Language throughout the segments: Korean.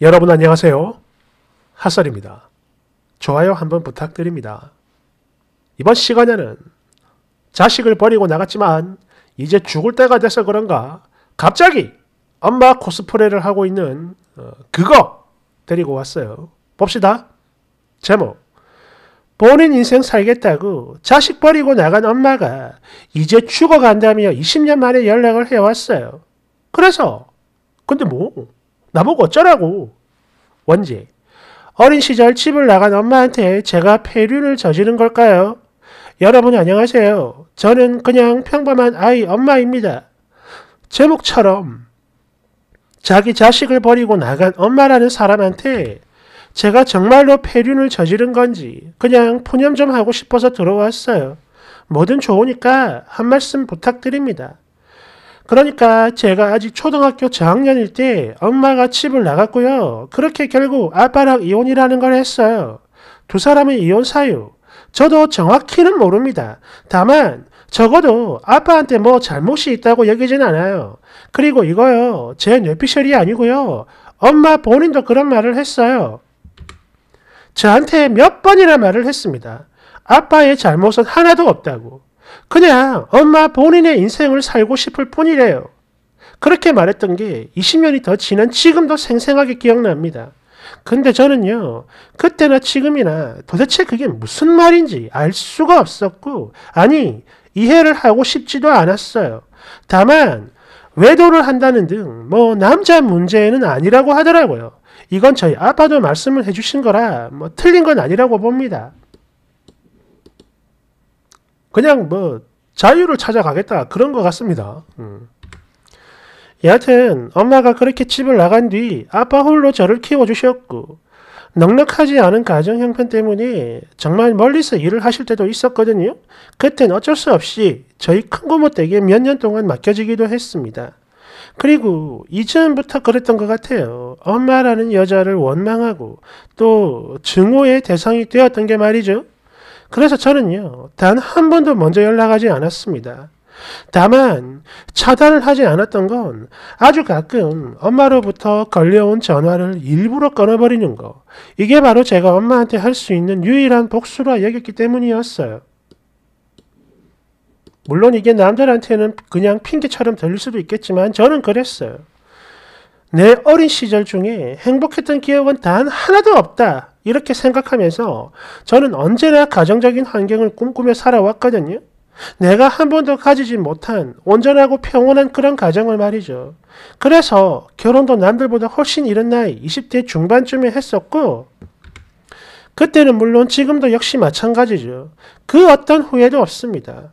여러분 안녕하세요. 핫설입니다. 좋아요 한번 부탁드립니다. 이번 시간에는 자식을 버리고 나갔지만 이제 죽을 때가 돼서 그런가 갑자기 엄마 코스프레를 하고 있는 어, 그거 데리고 왔어요. 봅시다. 제목 본인 인생 살겠다고 자식 버리고 나간 엄마가 이제 죽어간다며 20년 만에 연락을 해왔어요. 그래서 근데 뭐 나보고 어쩌라고. 원지. 어린 시절 집을 나간 엄마한테 제가 폐륜을 저지른 걸까요? 여러분 안녕하세요. 저는 그냥 평범한 아이 엄마입니다. 제목처럼 자기 자식을 버리고 나간 엄마라는 사람한테 제가 정말로 폐륜을 저지른 건지 그냥 푸념 좀 하고 싶어서 들어왔어요. 뭐든 좋으니까 한 말씀 부탁드립니다. 그러니까 제가 아직 초등학교 저학년일 때 엄마가 집을 나갔고요. 그렇게 결국 아빠랑 이혼이라는 걸 했어요. 두 사람의 이혼 사유. 저도 정확히는 모릅니다. 다만 적어도 아빠한테 뭐 잘못이 있다고 여기진 않아요. 그리고 이거요. 제 뇌피셜이 아니고요. 엄마 본인도 그런 말을 했어요. 저한테 몇 번이나 말을 했습니다. 아빠의 잘못은 하나도 없다고. 그냥 엄마 본인의 인생을 살고 싶을 뿐이래요. 그렇게 말했던 게 20년이 더 지난 지금도 생생하게 기억납니다. 근데 저는요, 그때나 지금이나 도대체 그게 무슨 말인지 알 수가 없었고, 아니, 이해를 하고 싶지도 않았어요. 다만, 외도를 한다는 등, 뭐, 남자 문제는 아니라고 하더라고요. 이건 저희 아빠도 말씀을 해주신 거라, 뭐, 틀린 건 아니라고 봅니다. 그냥 뭐 자유를 찾아가겠다 그런 것 같습니다. 음. 여하튼 엄마가 그렇게 집을 나간 뒤 아빠 홀로 저를 키워주셨고 넉넉하지 않은 가정 형편 때문에 정말 멀리서 일을 하실 때도 있었거든요. 그땐 어쩔 수 없이 저희 큰 고모 댁에 몇 년 동안 맡겨지기도 했습니다. 그리고 이전부터 그랬던 것 같아요. 엄마라는 여자를 원망하고 또 증오의 대상이 되었던 게 말이죠. 그래서 저는요, 단 한 번도 먼저 연락하지 않았습니다. 다만, 차단을 하지 않았던 건 아주 가끔 엄마로부터 걸려온 전화를 일부러 끊어버리는 거. 이게 바로 제가 엄마한테 할 수 있는 유일한 복수라 여겼기 때문이었어요. 물론 이게 남들한테는 그냥 핑계처럼 들릴 수도 있겠지만 저는 그랬어요. 내 어린 시절 중에 행복했던 기억은 단 하나도 없다. 이렇게 생각하면서 저는 언제나 가정적인 환경을 꿈꾸며 살아왔거든요. 내가 한 번도 가지지 못한 온전하고 평온한 그런 가정을 말이죠. 그래서 결혼도 남들보다 훨씬 이른 나이 20대 중반쯤에 했었고 그때는 물론 지금도 역시 마찬가지죠. 그 어떤 후회도 없습니다.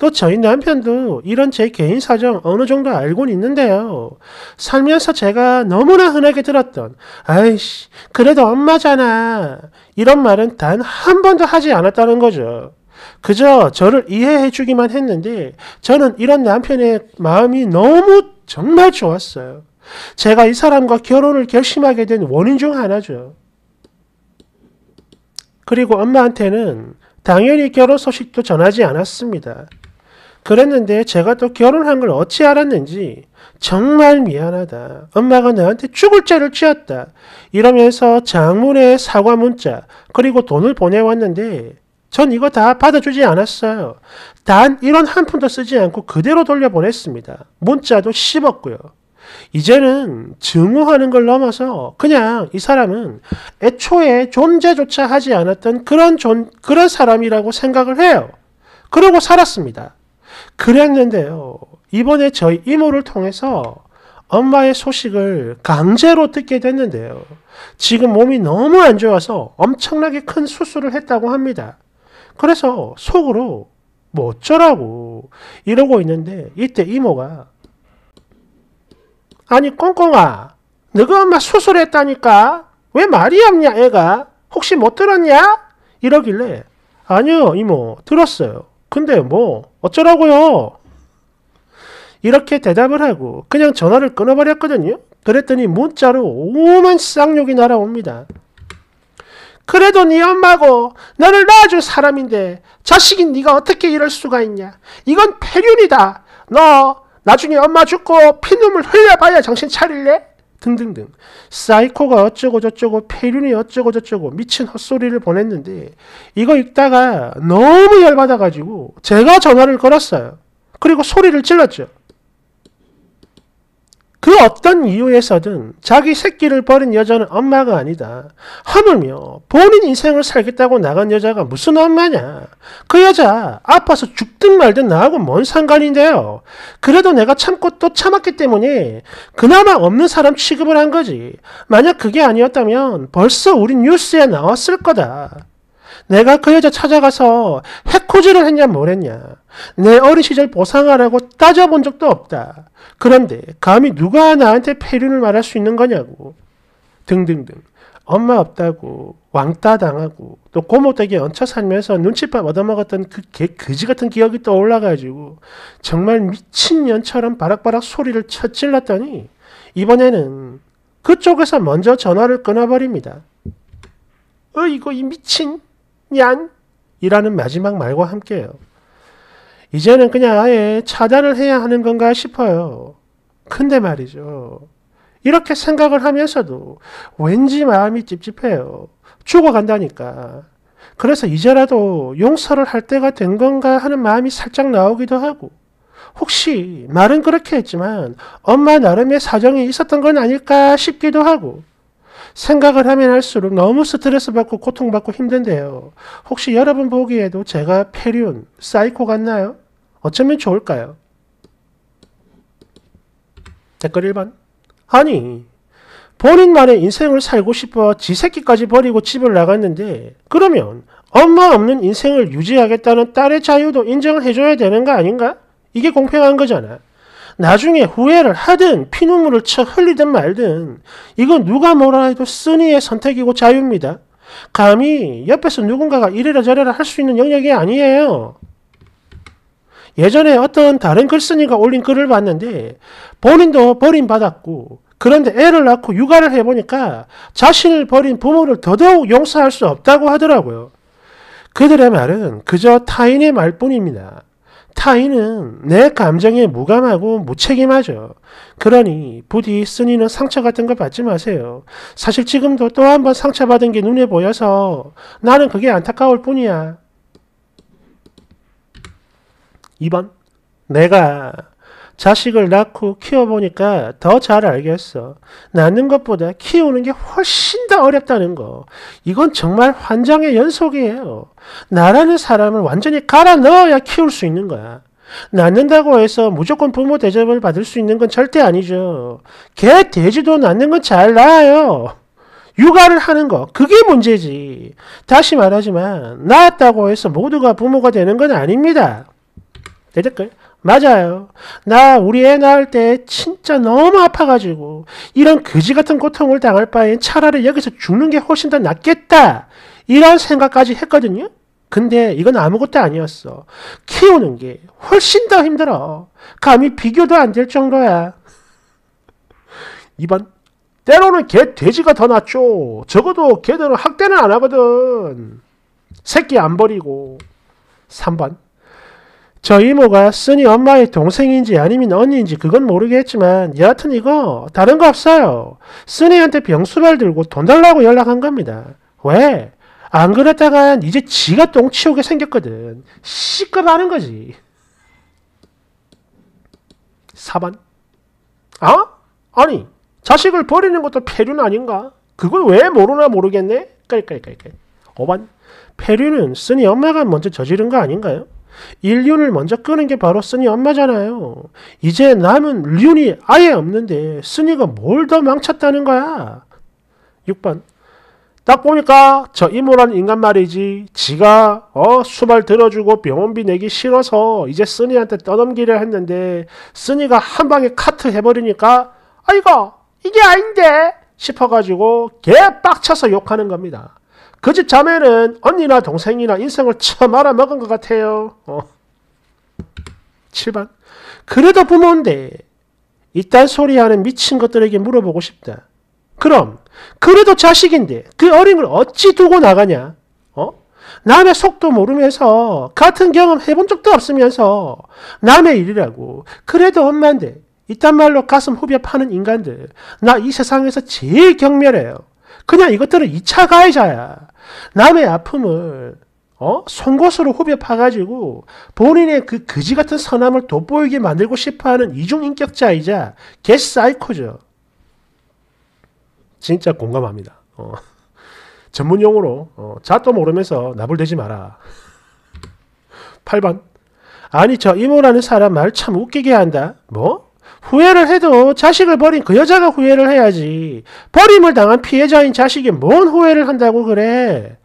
또 저희 남편도 이런 제 개인 사정 어느 정도 알고는 있는데요. 살면서 제가 너무나 흔하게 들었던 아이씨 그래도 엄마잖아 이런 말은 단 한 번도 하지 않았다는 거죠. 그저 저를 이해해 주기만 했는데 저는 이런 남편의 마음이 너무 정말 좋았어요. 제가 이 사람과 결혼을 결심하게 된 원인 중 하나죠. 그리고 엄마한테는 당연히 결혼 소식도 전하지 않았습니다. 그랬는데 제가 또 결혼한 걸 어찌 알았는지 정말 미안하다. 엄마가 나한테 죽을 죄를 지었다. 이러면서 장문의 사과 문자 그리고 돈을 보내왔는데 전 이거 다 받아주지 않았어요. 단 이런 한 푼도 쓰지 않고 그대로 돌려보냈습니다. 문자도 씹었고요. 이제는 증오하는 걸 넘어서 그냥 이 사람은 애초에 존재조차 하지 않았던 그런 존, 그런 사람이라고 생각을 해요. 그러고 살았습니다. 그랬는데요. 이번에 저희 이모를 통해서 엄마의 소식을 강제로 듣게 됐는데요. 지금 몸이 너무 안 좋아서 엄청나게 큰 수술을 했다고 합니다. 그래서 속으로 뭐 어쩌라고 이러고 있는데 이때 이모가 아니 꽁꽁아 너가 엄마 수술했다니까 왜 말이 없냐 애가 혹시 못 들었냐 이러길래 아니요 이모 들었어요 근데 뭐 어쩌라고요? 이렇게 대답을 하고 그냥 전화를 끊어버렸거든요. 그랬더니 문자로 오만 쌍욕이 날아옵니다. 그래도 네 엄마고 너를 낳아줄 사람인데 자식인 네가 어떻게 이럴 수가 있냐. 이건 폐륜이다. 너 나중에 엄마 죽고 피눈물 흘려봐야 정신 차릴래? 등등등. 사이코가 어쩌고저쩌고 페륜이 어쩌고저쩌고 미친 헛소리를 보냈는데 이거 읽다가 너무 열받아가지고 제가 전화를 걸었어요. 그리고 소리를 질렀죠. 그 어떤 이유에서든 자기 새끼를 버린 여자는 엄마가 아니다. 하물며 본인 인생을 살겠다고 나간 여자가 무슨 엄마냐. 그 여자 아파서 죽든 말든 나하고 뭔 상관인데요. 그래도 내가 참고 또 참았기 때문에 그나마 없는 사람 취급을 한 거지. 만약 그게 아니었다면 벌써 우리 뉴스에 나왔을 거다. 내가 그 여자 찾아가서 해코지를 했냐 뭘 했냐. 내 어린 시절 보상하라고 따져본 적도 없다. 그런데 감히 누가 나한테 폐륜을 말할 수 있는 거냐고. 등등등. 엄마 없다고 왕따 당하고 또 고모 댁에 얹혀 살면서 눈칫밥 얻어먹었던 그 개, 그지 같은 기억이 떠올라가지고 정말 미친년처럼 바락바락 소리를 쳐찔렀더니 이번에는 그쪽에서 먼저 전화를 끊어버립니다. 어 이거 이 미친 얀! 이라는 마지막 말과 함께요. 이제는 그냥 아예 차단을 해야 하는 건가 싶어요. 근데 말이죠. 이렇게 생각을 하면서도 왠지 마음이 찝찝해요. 죽어간다니까. 그래서 이제라도 용서를 할 때가 된 건가 하는 마음이 살짝 나오기도 하고, 혹시 말은 그렇게 했지만 엄마 나름의 사정이 있었던 건 아닐까 싶기도 하고, 생각을 하면 할수록 너무 스트레스 받고 고통받고 힘든데요. 혹시 여러분 보기에도 제가 폐륜, 사이코 같나요? 어쩌면 좋을까요? 댓글 1번. 아니, 본인 만에 인생을 살고 싶어 지 새끼까지 버리고 집을 나갔는데, 그러면 엄마 없는 인생을 유지하겠다는 딸의 자유도 인정해줘야 되는 거 아닌가? 이게 공평한 거잖아. 나중에 후회를 하든 피눈물을 쳐 흘리든 말든 이건 누가 뭐라 해도 쓰니의 선택이고 자유입니다. 감히 옆에서 누군가가 이래라 저래라 할 수 있는 영역이 아니에요. 예전에 어떤 다른 글쓴이가 올린 글을 봤는데 본인도 버림받았고 그런데 애를 낳고 육아를 해보니까 자신을 버린 부모를 더더욱 용서할 수 없다고 하더라고요. 그들의 말은 그저 타인의 말뿐입니다. 타인은 내 감정에 무감하고 무책임하죠. 그러니 부디 쓰니는 상처 같은 거 받지 마세요. 사실 지금도 또 한 번 상처받은 게 눈에 보여서 나는 그게 안타까울 뿐이야. 2번 내가 자식을 낳고 키워보니까 더 잘 알겠어. 낳는 것보다 키우는 게 훨씬 더 어렵다는 거. 이건 정말 환장의 연속이에요. 나라는 사람을 완전히 갈아 넣어야 키울 수 있는 거야. 낳는다고 해서 무조건 부모 대접을 받을 수 있는 건 절대 아니죠. 개, 돼지도 낳는 건 잘 낳아요. 육아를 하는 거 그게 문제지. 다시 말하지만 낳았다고 해서 모두가 부모가 되는 건 아닙니다. 됐을까요? 맞아요. 나 우리 애 낳을 때 진짜 너무 아파가지고 이런 그지 같은 고통을 당할 바엔 차라리 여기서 죽는 게 훨씬 더 낫겠다. 이런 생각까지 했거든요. 근데 이건 아무것도 아니었어. 키우는 게 훨씬 더 힘들어. 감히 비교도 안 될 정도야. 2번. 때로는 개 돼지가 더 낫죠. 적어도 개들은 학대는 안 하거든. 새끼 안 버리고. 3번. 저 이모가 쓰니 엄마의 동생인지 아니면 언니인지 그건 모르겠지만 여하튼 이거 다른 거 없어요. 쓰니한테 병수발 들고 돈 달라고 연락한 겁니다. 왜? 안 그랬다간 이제 지가 똥 치우게 생겼거든. 시끄러하는 거지. 4번. 아? 어? 아니, 자식을 버리는 것도 폐륜 아닌가? 그걸 왜 모르나 모르겠네? 깔깔깔깔. 5번. 폐륜은 쓰니 엄마가 먼저 저지른 거 아닌가요? 일륜을 먼저 끄는 게 바로 스니 엄마잖아요. 이제 남은 륜이 아예 없는데 스니가 뭘 더 망쳤다는 거야. 6번 딱 보니까 저 이모란 인간 말이지 지가 어 수발 들어주고 병원비 내기 싫어서 이제 쓰니한테 떠넘기려 했는데 쓰니가 한 방에 카트 해버리니까 아이고 이게 아닌데 싶어가지고 개 빡쳐서 욕하는 겁니다. 그집 자매는 언니나 동생이나 인생을 처음 알아먹은 것 같아요. 어. 7번. 그래도 부모인데 이딴 소리하는 미친 것들에게 물어보고 싶다. 그럼 그래도 자식인데 그 어린 걸 어찌 두고 나가냐? 어? 남의 속도 모르면서 같은 경험 해본 적도 없으면서 남의 일이라고 그래도 엄마인데 이딴 말로 가슴 후벼 파는 인간들 나 이 세상에서 제일 경멸해요. 그냥 이것들은 2차 가해자야. 남의 아픔을 어? 송곳으로 후벼 파가지고 본인의 그 거지 같은 선함을 돋보이게 만들고 싶어하는 이중인격자이자 개사이코죠. 진짜 공감합니다. 어. 전문 용어로 어, 자도 모르면서 나불대지 마라. 8번 아니 저 이모라는 사람 말 참 웃기게 한다. 뭐? 후회를 해도 자식을 버린 그 여자가 후회를 해야지. 버림을 당한 피해자인 자식이 뭔 후회를 한다고 그래.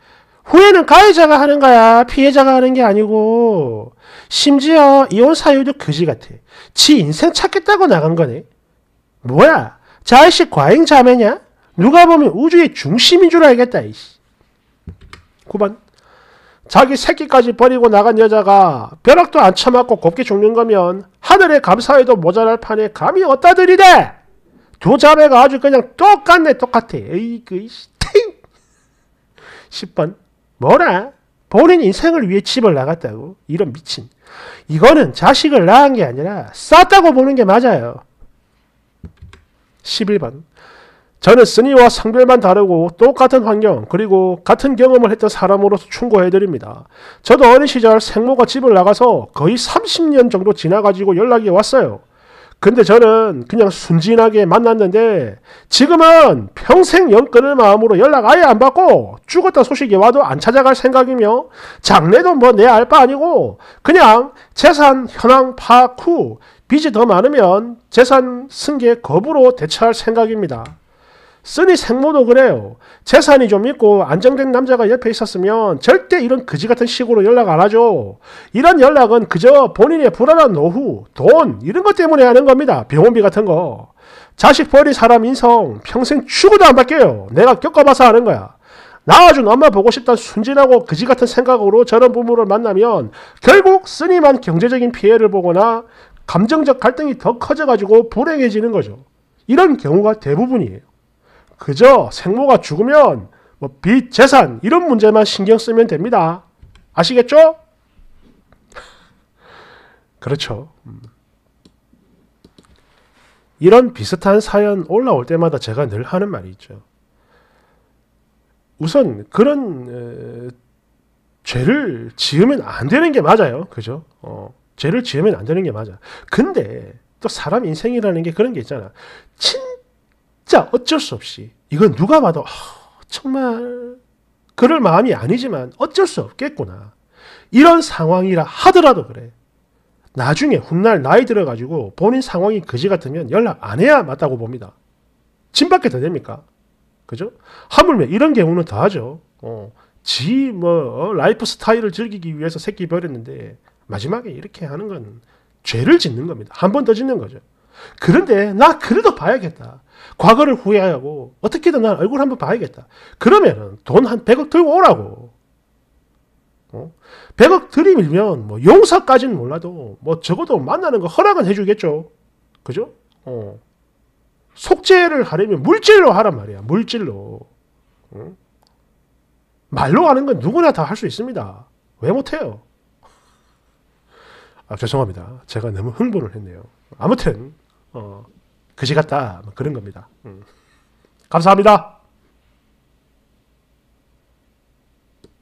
후회는 가해자가 하는 거야. 피해자가 하는 게 아니고. 심지어 이혼 사유도 그지 같아. 지 인생 찾겠다고 나간 거네. 뭐야? 자식 과잉 자매냐? 누가 보면 우주의 중심인 줄 알겠다. 이씨. 9번. 자기 새끼까지 버리고 나간 여자가 벼락도 안 쳐맞고 곱게 죽는 거면 하늘에감사해도 모자랄 판에 감히 어따 들이대! 두 자매가 아주 그냥 똑같네 똑같아. 에이그 이팅 10번 뭐라? 본인 인생을 위해 집을 나갔다고? 이런 미친. 이거는 자식을 낳은 게 아니라 쌌다고 보는 게 맞아요. 11번 저는 스니와 성별만 다르고 똑같은 환경 그리고 같은 경험을 했던 사람으로서 충고해드립니다. 저도 어린 시절 생모가 집을 나가서 거의 30년 정도 지나가지고 연락이 왔어요. 근데 저는 그냥 순진하게 만났는데 지금은 평생 연 끊을 마음으로 연락 아예 안 받고 죽었다 소식이 와도 안 찾아갈 생각이며 장례도 뭐 내 알바 아니고 그냥 재산 현황 파악 후 빚이 더 많으면 재산 승계 거부로 대처할 생각입니다. 쓰니 생모도 그래요. 재산이 좀 있고 안정된 남자가 옆에 있었으면 절대 이런 그지 같은 식으로 연락 안 하죠. 이런 연락은 그저 본인의 불안한 노후, 돈 이런 것 때문에 하는 겁니다. 병원비 같은 거. 자식 버리 사람 인성 평생 죽어도안 바뀌어요. 내가 겪어봐서 아는 거야. 나와준 엄마 보고 싶다 순진하고 그지 같은 생각으로 저런 부모를 만나면 결국 쓰니만 경제적인 피해를 보거나 감정적 갈등이 더 커져가지고 불행해지는 거죠. 이런 경우가 대부분이에요. 그저 생모가 죽으면 뭐 빚, 재산 이런 문제만 신경 쓰면 됩니다. 아시겠죠? 그렇죠. 음. 이런 비슷한 사연 올라올 때마다 제가 늘 하는 말이 있죠. 우선 그런 에, 죄를 지으면 안 되는 게 맞아요. 그죠? 어, 죄를 지으면 안 되는 게 맞아. 근데 또 사람 인생이라는 게 그런 게 있잖아. 친 진짜 어쩔 수 없이 이건 누가 봐도 아, 정말 그럴 마음이 아니지만 어쩔 수 없겠구나. 이런 상황이라 하더라도 그래. 나중에 훗날 나이 들어가지고 본인 상황이 그지 같으면 연락 안 해야 맞다고 봅니다. 짐밖에 더 됩니까? 그죠? 하물며 이런 경우는 더 하죠. 어, 지, 뭐, 어, 라이프 스타일을 즐기기 위해서 새끼 버렸는데, 마지막에 이렇게 하는 건 죄를 짓는 겁니다. 한 번 더 짓는 거죠. 그런데, 나 그래도 봐야겠다. 과거를 후회하고 어떻게든 난 얼굴 한번 봐야겠다. 그러면은 돈 한 100억 들고 오라고. 어? 100억 들이밀면 뭐 용서까지는 몰라도 뭐 적어도 만나는 거 허락은 해주겠죠. 그죠? 어. 속죄를 하려면 물질로 하란 말이야. 물질로. 응? 어? 말로 하는 건 누구나 다 할 수 있습니다. 왜 못해요? 아, 죄송합니다. 제가 너무 흥분을 했네요. 아무튼 어, 그지 같다. 뭐 그런 겁니다. 음. 감사합니다.